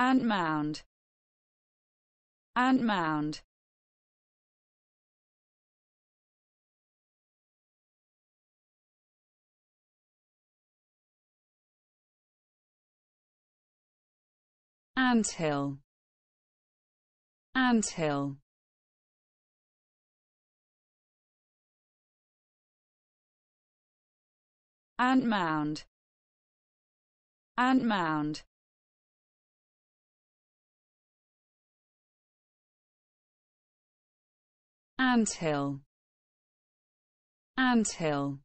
and mound Ant mound anthill anthill Ant mound Ant mound Ant hill. Ant hill.